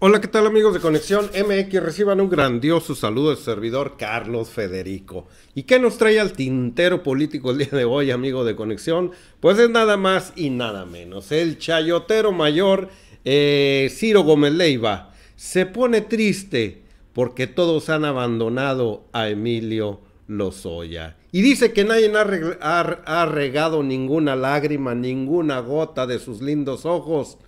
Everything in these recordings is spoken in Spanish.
Hola, ¿qué tal amigos de Conexión MX? Reciban un grandioso saludo del servidor Carlos Federico. ¿Y qué nos trae al tintero político el día de hoy, amigo de Conexión? Pues es nada más y nada menos. El chayotero mayor eh, Ciro Gómez Leiva se pone triste porque todos han abandonado a Emilio Lozoya. Y dice que nadie ha regado ninguna lágrima, ninguna gota de sus lindos ojos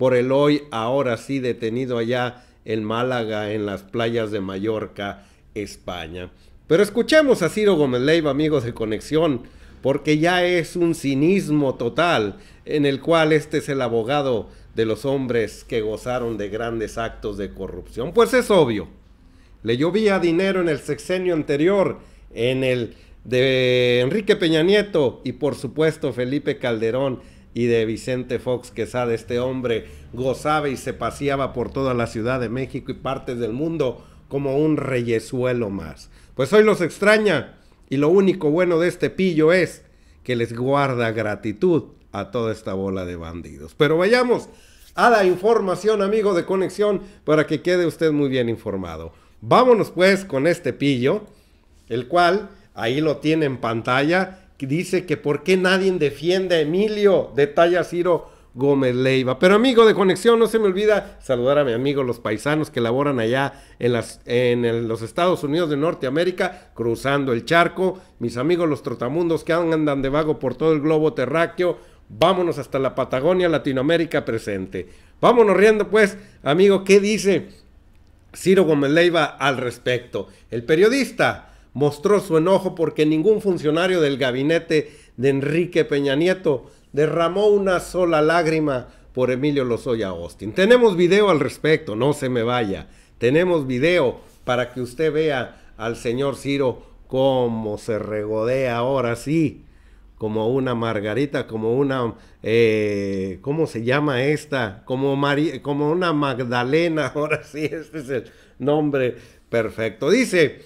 por el hoy, ahora sí detenido allá en Málaga, en las playas de Mallorca, España. Pero escuchemos a Ciro Gómez Leiva, amigos de Conexión, porque ya es un cinismo total en el cual este es el abogado de los hombres que gozaron de grandes actos de corrupción. Pues es obvio, le llovía dinero en el sexenio anterior, en el de Enrique Peña Nieto y por supuesto Felipe Calderón y de Vicente Fox que sabe, Este hombre gozaba y se paseaba por toda la Ciudad de México y partes del mundo como un reyesuelo más. Pues hoy los extraña y lo único bueno de este pillo es que les guarda gratitud a toda esta bola de bandidos. Pero vayamos a la información, amigo de conexión, para que quede usted muy bien informado. Vámonos pues con este pillo, el cual ahí lo tiene en pantalla dice que por qué nadie defiende a Emilio, detalla Ciro Gómez Leiva. Pero amigo de conexión, no se me olvida saludar a mi amigo los paisanos que laboran allá en, los Estados Unidos de Norteamérica, cruzando el charco, mis amigos los trotamundos que andan de vago por todo el globo terráqueo. Vámonos hasta la Patagonia, Latinoamérica presente. Vámonos riendo pues, amigo, ¿qué dice Ciro Gómez Leiva al respecto? El periodista mostró su enojo porque ningún funcionario del gabinete de Enrique Peña Nieto derramó una sola lágrima por Emilio Lozoya Austin. Tenemos video al respecto, no se me vaya. Tenemos video para que usted vea al señor Ciro cómo se regodea ahora sí, como una margarita, como una, eh, ¿cómo se llama esta? Como, como una Magdalena, ahora sí, este es el nombre perfecto. Dice,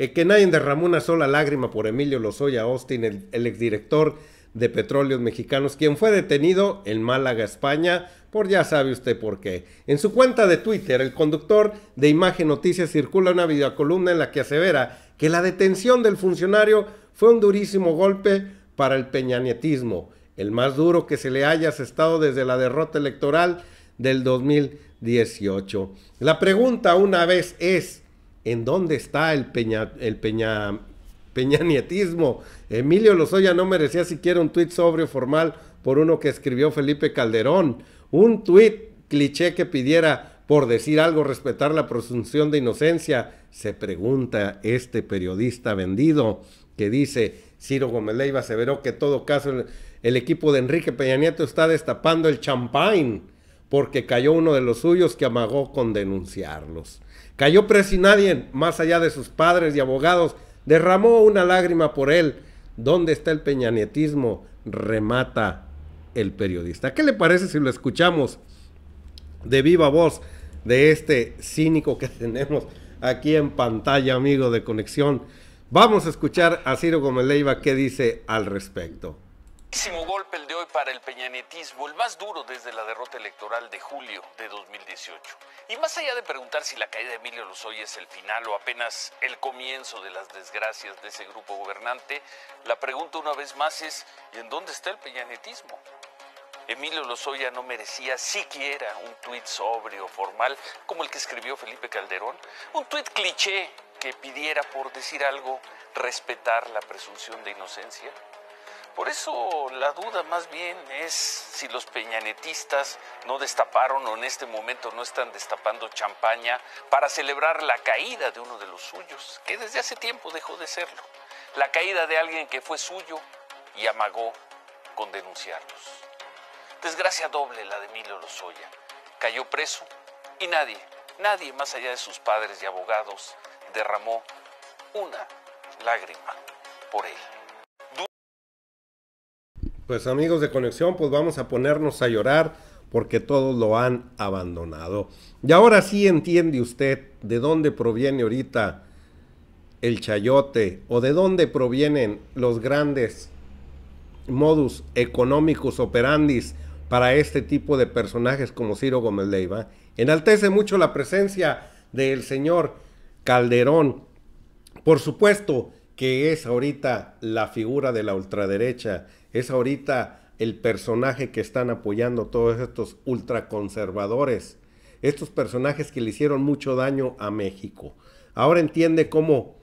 eh, que nadie derramó una sola lágrima por Emilio Lozoya Austin, el, exdirector de Petróleos Mexicanos, quien fue detenido en Málaga, España, por ya sabe usted por qué. En su cuenta de Twitter, el conductor de Imagen Noticias circula una videocolumna en la que asevera que la detención del funcionario fue un durísimo golpe para el peñanetismo, el más duro que se le haya asestado desde la derrota electoral del 2018. La pregunta una vez es, en dónde está el peña, el peñanietismo. Emilio Lozoya no merecía siquiera un tuit sobrio formal por uno que escribió Felipe Calderón. Un tuit cliché que pidiera por decir algo respetar la presunción de inocencia, se pregunta este periodista vendido que dice, Ciro Gómez Leiva aseveró que todo caso el, equipo de Enrique Peña Nieto está destapando el champagne porque cayó uno de los suyos que amagó con denunciarlos. Cayó preso y nadie, más allá de sus padres y abogados, derramó una lágrima por él. ¿Dónde está el peñanetismo? Remata el periodista. ¿Qué le parece si lo escuchamos de viva voz de este cínico que tenemos aquí en pantalla, amigo de conexión? Vamos a escuchar a Ciro Gómez Leiva qué dice al respecto el golpe el de hoy para el peñanetismo, el más duro desde la derrota electoral de julio de 2018. Y más allá de preguntar si la caída de Emilio Lozoya es el final o apenas el comienzo de las desgracias de ese grupo gobernante, la pregunta una vez más es, ¿y en dónde está el peñanetismo? Emilio Lozoya no merecía siquiera un tuit sobrio, formal, como el que escribió Felipe Calderón, un tuit cliché que pidiera por decir algo respetar la presunción de inocencia. Por eso la duda más bien es si los peñanetistas no destaparon o en este momento no están destapando champaña para celebrar la caída de uno de los suyos, que desde hace tiempo dejó de serlo. La caída de alguien que fue suyo y amagó con denunciarlos. Desgracia doble la de Emilio Lozoya. Cayó preso y nadie, nadie más allá de sus padres y abogados derramó una lágrima por él. Pues amigos de conexión, pues vamos a ponernos a llorar porque todos lo han abandonado. Y ahora sí entiende usted de dónde proviene ahorita el chayote o de dónde provienen los grandes modus económicos operandis para este tipo de personajes como Ciro Gómez Leiva. Enaltece mucho la presencia del señor Calderón. Por supuesto que es ahorita la figura de la ultraderecha es ahorita el personaje que están apoyando todos estos ultraconservadores, estos personajes que le hicieron mucho daño a México. Ahora entiende cómo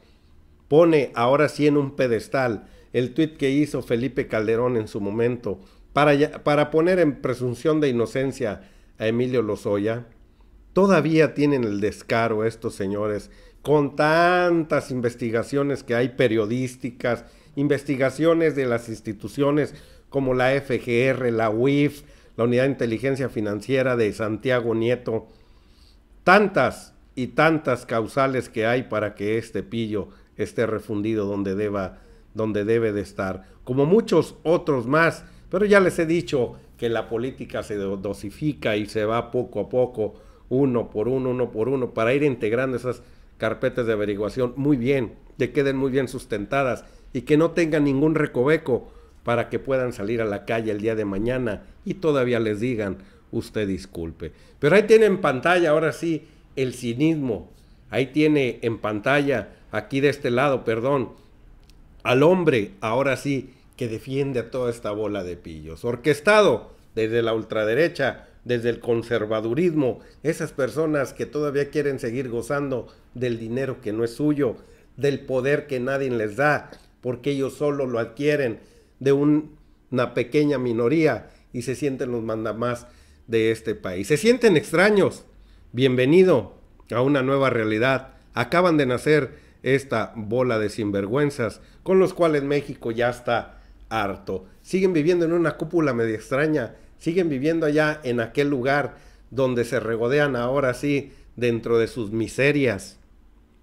pone ahora sí en un pedestal el tuit que hizo Felipe Calderón en su momento para, para poner en presunción de inocencia a Emilio Lozoya. Todavía tienen el descaro estos señores con tantas investigaciones que hay periodísticas, investigaciones de las instituciones como la FGR, la UIF, la Unidad de Inteligencia Financiera de Santiago Nieto, tantas y tantas causales que hay para que este pillo esté refundido donde deba donde debe de estar, como muchos otros más, pero ya les he dicho que la política se dosifica y se va poco a poco, uno por uno, uno por uno, para ir integrando esas carpetas de averiguación muy bien, que queden muy bien sustentadas y que no tengan ningún recoveco para que puedan salir a la calle el día de mañana y todavía les digan, usted disculpe. Pero ahí tiene en pantalla, ahora sí, el cinismo. Ahí tiene en pantalla, aquí de este lado, perdón, al hombre, ahora sí, que defiende a toda esta bola de pillos. Orquestado desde la ultraderecha, desde el conservadurismo, esas personas que todavía quieren seguir gozando del dinero que no es suyo, del poder que nadie les da, porque ellos solo lo adquieren de una pequeña minoría y se sienten los mandamás de este país. Se sienten extraños. Bienvenido a una nueva realidad. Acaban de nacer esta bola de sinvergüenzas con los cuales México ya está harto. Siguen viviendo en una cúpula media extraña siguen viviendo allá en aquel lugar donde se regodean ahora sí dentro de sus miserias,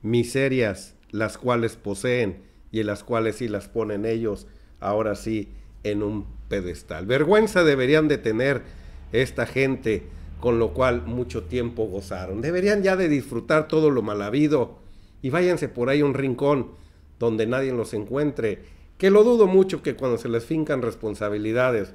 miserias las cuales poseen y en las cuales sí las ponen ellos ahora sí en un pedestal. Vergüenza deberían de tener esta gente con lo cual mucho tiempo gozaron. Deberían ya de disfrutar todo lo mal habido y váyanse por ahí un rincón donde nadie los encuentre, que lo dudo mucho que cuando se les fincan responsabilidades,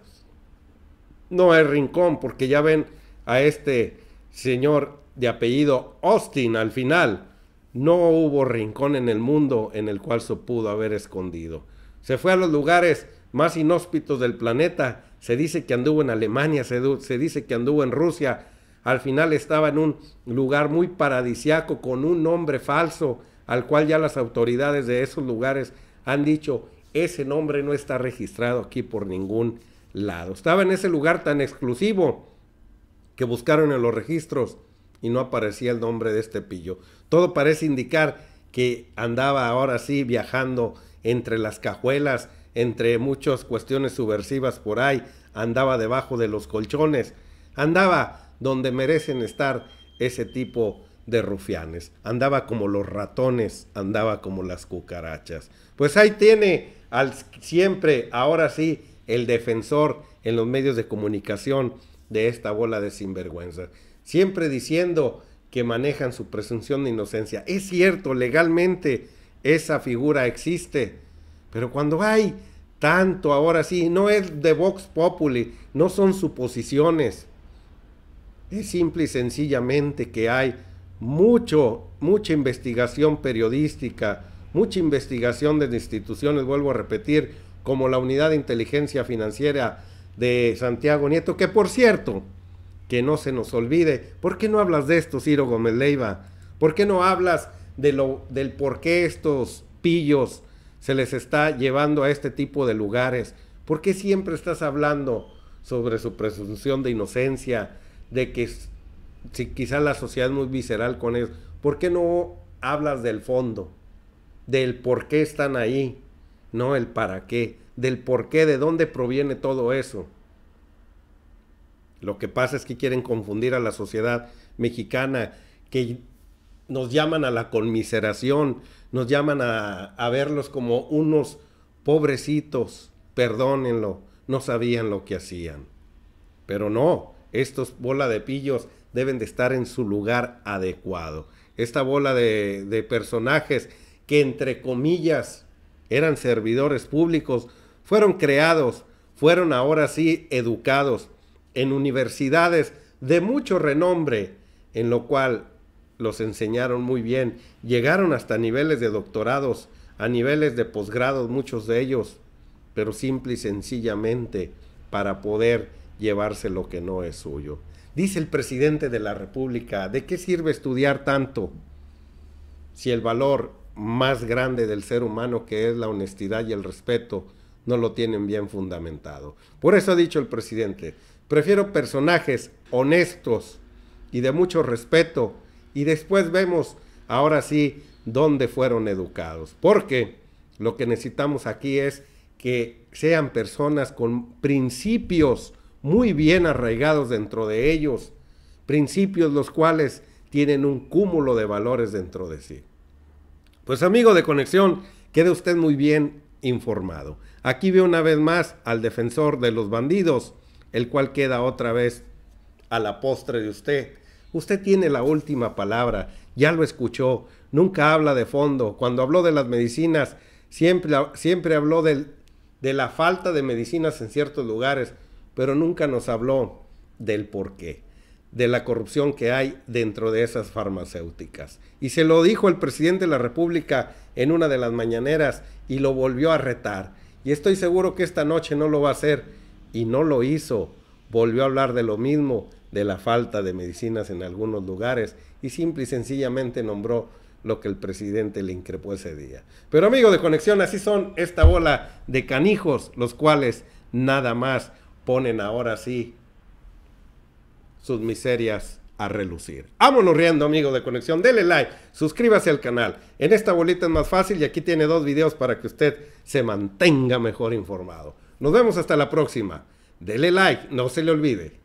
no es rincón, porque ya ven a este señor de apellido Austin al final. No hubo rincón en el mundo en el cual se pudo haber escondido. Se fue a los lugares más inhóspitos del planeta. Se dice que anduvo en Alemania, se, se dice que anduvo en Rusia. Al final estaba en un lugar muy paradisiaco con un nombre falso al cual ya las autoridades de esos lugares han dicho, ese nombre no está registrado aquí por ningún lado. Estaba en ese lugar tan exclusivo que buscaron en los registros y no aparecía el nombre de este pillo. Todo parece indicar que andaba ahora sí viajando entre las cajuelas, entre muchas cuestiones subversivas por ahí, andaba debajo de los colchones, andaba donde merecen estar ese tipo de rufianes, andaba como los ratones, andaba como las cucarachas. Pues ahí tiene al siempre, ahora sí, el defensor en los medios de comunicación de esta bola de sinvergüenza. Siempre diciendo que manejan su presunción de inocencia. Es cierto, legalmente esa figura existe, pero cuando hay tanto ahora sí, no es de Vox Populi, no son suposiciones. Es simple y sencillamente que hay mucho, mucha investigación periodística, mucha investigación de instituciones, vuelvo a repetir, como la Unidad de Inteligencia Financiera de Santiago Nieto, que por cierto, que no se nos olvide, ¿por qué no hablas de esto, Ciro Gómez Leiva? ¿Por qué no hablas de lo, del por qué estos pillos se les está llevando a este tipo de lugares? ¿Por qué siempre estás hablando sobre su presunción de inocencia, de que si quizá la sociedad es muy visceral con eso? ¿Por qué no hablas del fondo, del por qué están ahí? no el para qué, del por qué, de dónde proviene todo eso. Lo que pasa es que quieren confundir a la sociedad mexicana, que nos llaman a la conmiseración, nos llaman a, verlos como unos pobrecitos, perdónenlo, no sabían lo que hacían. Pero no, estos bola de pillos deben de estar en su lugar adecuado. Esta bola de, de personajes que entre comillas eran servidores públicos, fueron creados, fueron ahora sí educados en universidades de mucho renombre, en lo cual los enseñaron muy bien, llegaron hasta niveles de doctorados, a niveles de posgrados muchos de ellos, pero simple y sencillamente para poder llevarse lo que no es suyo. Dice el presidente de la República, ¿de qué sirve estudiar tanto si el valor más grande del ser humano, que es la honestidad y el respeto, no lo tienen bien fundamentado. Por eso ha dicho el presidente, prefiero personajes honestos y de mucho respeto, y después vemos ahora sí dónde fueron educados, porque lo que necesitamos aquí es que sean personas con principios muy bien arraigados dentro de ellos, principios los cuales tienen un cúmulo de valores dentro de sí. Pues amigo de conexión, quede usted muy bien informado. Aquí ve una vez más al defensor de los bandidos, el cual queda otra vez a la postre de usted. Usted tiene la última palabra, ya lo escuchó, nunca habla de fondo. Cuando habló de las medicinas, siempre, siempre habló de la falta de medicinas en ciertos lugares, pero nunca nos habló del porqué de la corrupción que hay dentro de esas farmacéuticas. Y se lo dijo el presidente de la República en una de las mañaneras y lo volvió a retar. Y estoy seguro que esta noche no lo va a hacer y no lo hizo. Volvió a hablar de lo mismo, de la falta de medicinas en algunos lugares y simple y sencillamente nombró lo que el presidente le increpó ese día. Pero amigo de conexión, así son esta bola de canijos, los cuales nada más ponen ahora sí sus miserias a relucir. Vámonos riendo, amigo de Conexión. Dele like, suscríbase al canal. En esta bolita es más fácil y aquí tiene dos videos para que usted se mantenga mejor informado. Nos vemos hasta la próxima. Dele like, no se le olvide.